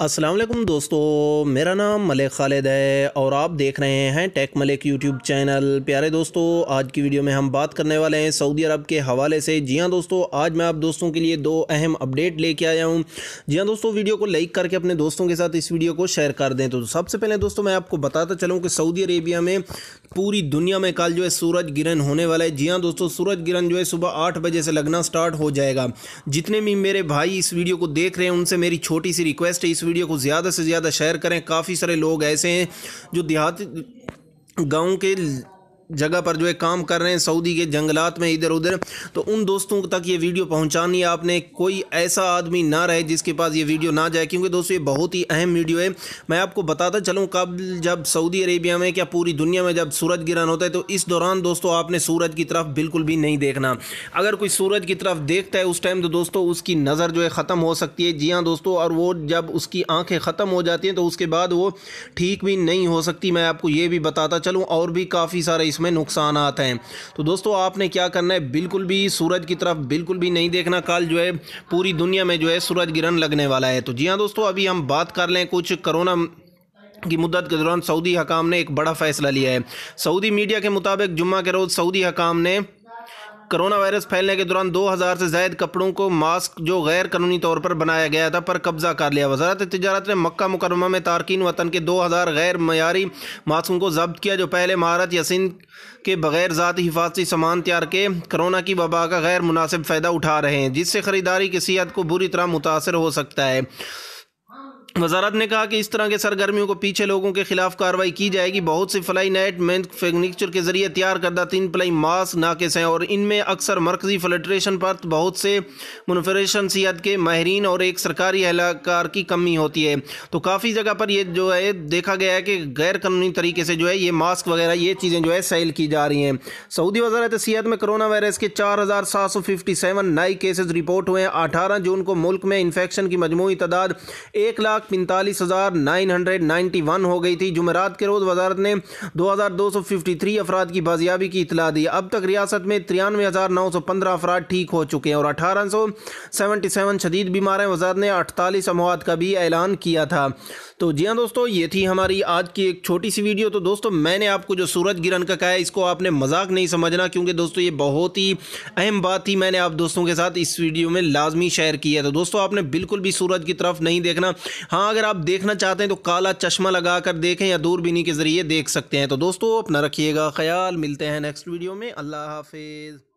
असलम दोस्तों मेरा नाम मलिक खालिद है और आप देख रहे हैं टेक मलिक यूट्यूब चैनल प्यारे दोस्तों आज की वीडियो में हम बात करने वाले हैं सऊदी अरब के हवाले से जी हां दोस्तों आज मैं आप दोस्तों के लिए दो अहम अपडेट लेके आया हूं जी हां दोस्तों वीडियो को लाइक करके अपने दोस्तों के साथ इस वीडियो को शेयर कर दें तो सबसे पहले दोस्तों मैं आपको बताता चलूँ कि सऊदी अरेबिया में पूरी दुनिया में कल जो है सूरज ग्रहण होने वाला है जी हाँ दोस्तों सूरज ग्रहण जो है सुबह आठ बजे से लगना स्टार्ट हो जाएगा जितने भी मेरे भाई इस वीडियो को देख रहे हैं उनसे मेरी छोटी सी रिक्वेस्ट है इस वीडियो को ज़्यादा से ज़्यादा शेयर करें काफ़ी सारे लोग ऐसे हैं जो देहात गाँव के जगह पर जो है काम कर रहे हैं सऊदी के जंगलात में इधर उधर तो उन दोस्तों तक ये वीडियो पहुंचानी है आपने कोई ऐसा आदमी ना रहे जिसके पास ये वीडियो ना जाए क्योंकि दोस्तों ये बहुत ही अहम वीडियो है मैं आपको बताता चलूँ कब जब सऊदी अरेबिया में क्या पूरी दुनिया में जब सूरज गिरन होता है तो इस दौरान दोस्तों आपने सूरज की तरफ बिल्कुल भी नहीं देखना अगर कोई सूरज की तरफ देखता है उस टाइम तो दोस्तों उसकी नज़र जो है ख़त्म हो सकती है जी हाँ दोस्तों और वो जब उसकी आंखें ख़त्म हो जाती हैं तो उसके बाद वो ठीक भी नहीं हो सकती मैं आपको ये भी बताता चलूँ और भी काफ़ी सारे इस इसमें नुकसान आते हैं तो दोस्तों आपने क्या करना है बिल्कुल भी सूरज की तरफ बिल्कुल भी नहीं देखना कल जो है पूरी दुनिया में जो है सूरज ग्रहण लगने वाला है तो जी हाँ दोस्तों अभी हम बात कर लें कुछ करोना की मुद्दत के दौरान सऊदी हकाम ने एक बड़ा फैसला लिया है सऊदी मीडिया के मुताबिक जुम्मे के रोज़ सऊदी हकाम ने कोरोना वायरस फैलने के दौरान 2000 से ज्यादा कपड़ों को मास्क जो गैर कानूनी तौर पर बनाया गया था पर कब्जा कर लिया वजारत तजारत ने मक्का मुकरमा में तारकिन वतन के 2000 गैर मयारी मास्कों को जब्त किया जो पहले महारत यसिन के बगैर ज़ाती हिफाजती सामान तैयार के कोरोना की वबा का गैर मुनासिब फ़ायदा उठा रहे हैं जिससे ख़रीदारी की सेहत को बुरी तरह मुतासर हो सकता है वजारत ने कहा कि इस तरह के सरगर्मियों को पीछे लोगों के खिलाफ कार्रवाई की जाएगी बहुत सी फलाई नेट मैनुफेक्चर के जरिए तैयार करदा तीन फलाई मास्क नाकस हैं और इनमें अक्सर मरकजी फलट्रेशन पर बहुत से मुनफरेशन सियात के माहरीन और एक सरकारी अहलकार की कमी होती है तो काफ़ी जगह पर यह जो है देखा गया है कि गैर कानूनी तरीके से जो है ये मास्क वगैरह ये चीज़ें जो है सेल की जा रही हैं सऊदी वजारत सियात में करोना वायरस के चार हज़ार सात सौ फिफ्टी सेवन नए केसेज रिपोर्ट हुए हैं अठारह जून को मुल्क में इन्फेक्शन की मजमू तादाद एक लाख हो गई थी जुमेरात के रोज़ वजारत ने दो हज़ार दो अफराद की बाजियाबी की इतला दी अब तक रियासत में तिरानवे हज़ार अफराद ठीक हो चुके हैं और अठारह सौ सेवेंटी सेवन शदीद बीमार हैं वजारत ने अड़तालीस अमवात का भी ऐलान किया था तो जी हाँ दोस्तों ये थी हमारी आज की एक छोटी सी वीडियो तो दोस्तों मैंने आपको जो सूरज गिरन का कहा है इसको आपने मजाक नहीं समझना क्योंकि दोस्तों ये बहुत ही अहम बात थी मैंने आप दोस्तों के साथ इस वीडियो में लाजमी शेयर की है तो दोस्तों आपने बिल्कुल भी सूरज की तरफ नहीं देखना हाँ हाँ अगर आप देखना चाहते हैं तो काला चश्मा लगा कर देखें या दूरबीनी के ज़रिए देख सकते हैं तो दोस्तों अपना रखिएगा ख्याल मिलते हैं नेक्स्ट वीडियो में अल्लाह हाफिज़